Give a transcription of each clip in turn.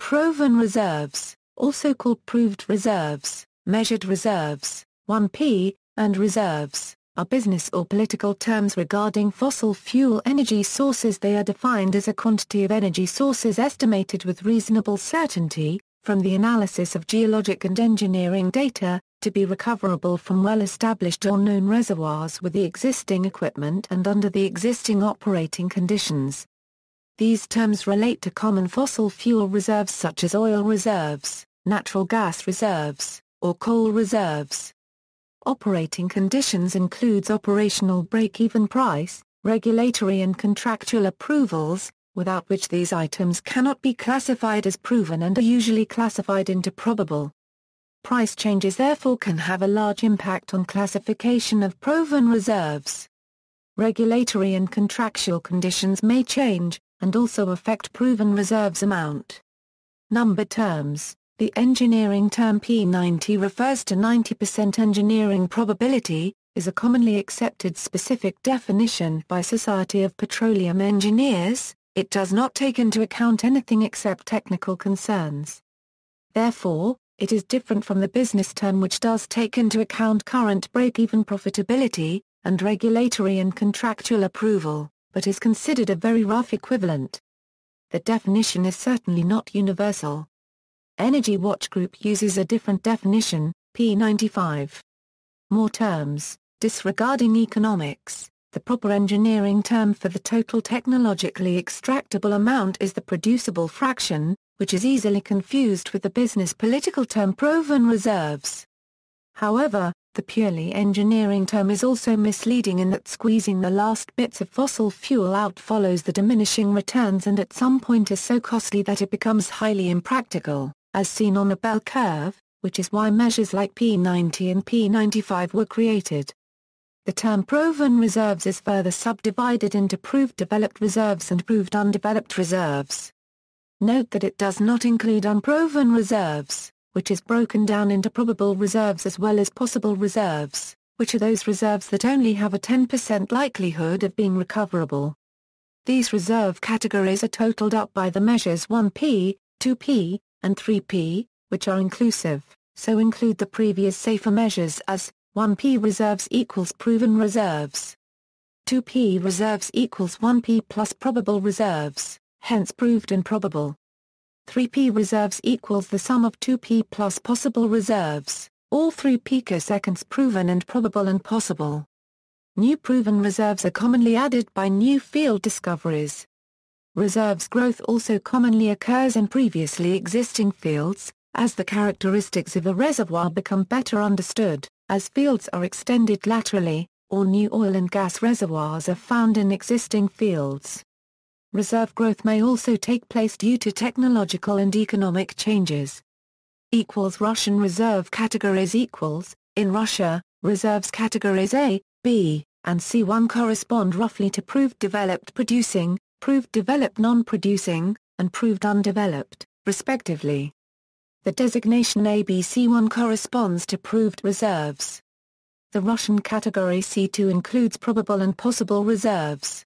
Proven reserves, also called proved reserves, measured reserves, 1P, and reserves, are business or political terms regarding fossil fuel energy sources they are defined as a quantity of energy sources estimated with reasonable certainty, from the analysis of geologic and engineering data, to be recoverable from well-established or known reservoirs with the existing equipment and under the existing operating conditions, these terms relate to common fossil fuel reserves such as oil reserves, natural gas reserves, or coal reserves. Operating conditions includes operational break-even price, regulatory and contractual approvals, without which these items cannot be classified as proven and are usually classified into probable. Price changes therefore can have a large impact on classification of proven reserves. Regulatory and contractual conditions may change, and also affect proven reserves amount. Number terms The engineering term P90 refers to 90% engineering probability, is a commonly accepted specific definition by Society of Petroleum Engineers, it does not take into account anything except technical concerns. Therefore, it is different from the business term which does take into account current break-even profitability, and regulatory and contractual approval but is considered a very rough equivalent. The definition is certainly not universal. Energy Watch Group uses a different definition, P95. More terms, disregarding economics, the proper engineering term for the total technologically extractable amount is the producible fraction, which is easily confused with the business political term proven reserves. However, the purely engineering term is also misleading in that squeezing the last bits of fossil fuel out follows the diminishing returns and at some point is so costly that it becomes highly impractical, as seen on a bell curve, which is why measures like P90 and P95 were created. The term proven reserves is further subdivided into proved developed reserves and proved undeveloped reserves. Note that it does not include unproven reserves which is broken down into probable reserves as well as possible reserves, which are those reserves that only have a 10% likelihood of being recoverable. These reserve categories are totaled up by the measures 1p, 2p, and 3p, which are inclusive, so include the previous safer measures as 1p reserves equals proven reserves. 2p reserves equals 1p plus probable reserves, hence proved and probable. 3p reserves equals the sum of 2p plus possible reserves, all 3 picoseconds proven and probable and possible. New proven reserves are commonly added by new field discoveries. Reserves growth also commonly occurs in previously existing fields, as the characteristics of a reservoir become better understood, as fields are extended laterally, or new oil and gas reservoirs are found in existing fields. Reserve growth may also take place due to technological and economic changes. Equals Russian reserve categories equals, in Russia, reserves categories A, B, and C1 correspond roughly to proved developed producing, proved developed non-producing, and proved undeveloped, respectively. The designation ABC1 corresponds to proved reserves. The Russian category C2 includes probable and possible reserves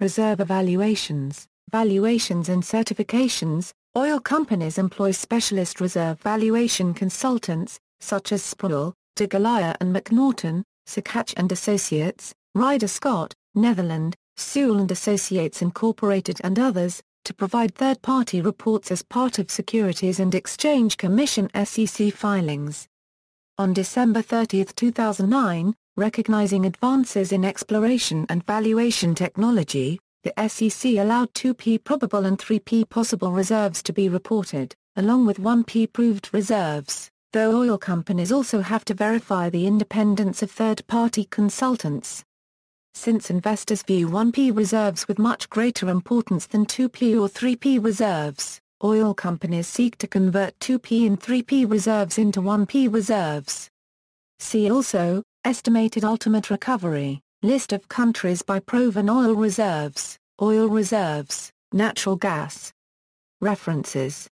reserve evaluations, valuations and certifications, oil companies employ specialist reserve valuation consultants, such as Sproul, DeGallia and McNaughton, Sakach and Associates, Ryder Scott, Netherland, Sewell and Associates Incorporated and others, to provide third-party reports as part of Securities and Exchange Commission SEC filings. On December 30, 2009, Recognizing advances in exploration and valuation technology, the SEC allowed 2P probable and 3P possible reserves to be reported, along with 1P proved reserves, though oil companies also have to verify the independence of third-party consultants. Since investors view 1P reserves with much greater importance than 2P or 3P reserves, oil companies seek to convert 2P and 3P reserves into 1P reserves. See also, Estimated ultimate recovery, list of countries by proven oil reserves, oil reserves, natural gas. References